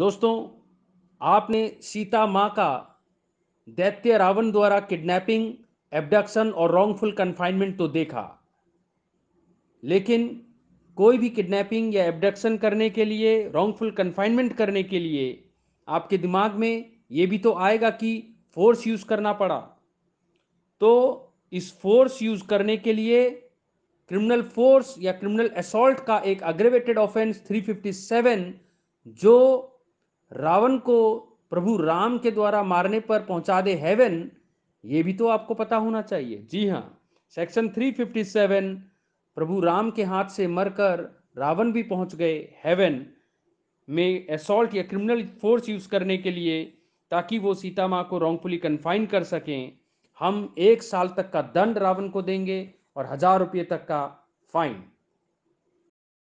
दोस्तों आपने सीता माँ का दैत्य रावण द्वारा किडनैपिंग एबडक्शन और रॉन्गफुल कन्फाइनमेंट तो देखा लेकिन कोई भी किडनैपिंग या एबडक्शन करने के लिए रॉन्गफुल कन्फाइनमेंट करने के लिए आपके दिमाग में ये भी तो आएगा कि फोर्स यूज़ करना पड़ा तो इस फोर्स यूज़ करने के लिए क्रिमिनल फोर्स या क्रिमिनल असॉल्ट का एक अग्रेवेटेड ऑफेंस 357 जो रावण को प्रभु राम के द्वारा मारने पर पहुंचा दे हेवन ये भी तो आपको पता होना चाहिए जी हाँ सेक्शन 357 प्रभु राम के हाथ से मरकर रावण भी पहुंच गए हेवन में असॉल्ट या क्रिमिनल फोर्स यूज करने के लिए ताकि वो सीता माँ को रॉन्गफुली कन्फाइन कर सकें हम एक साल तक का दंड रावण को देंगे और हजार रुपये तक का फाइन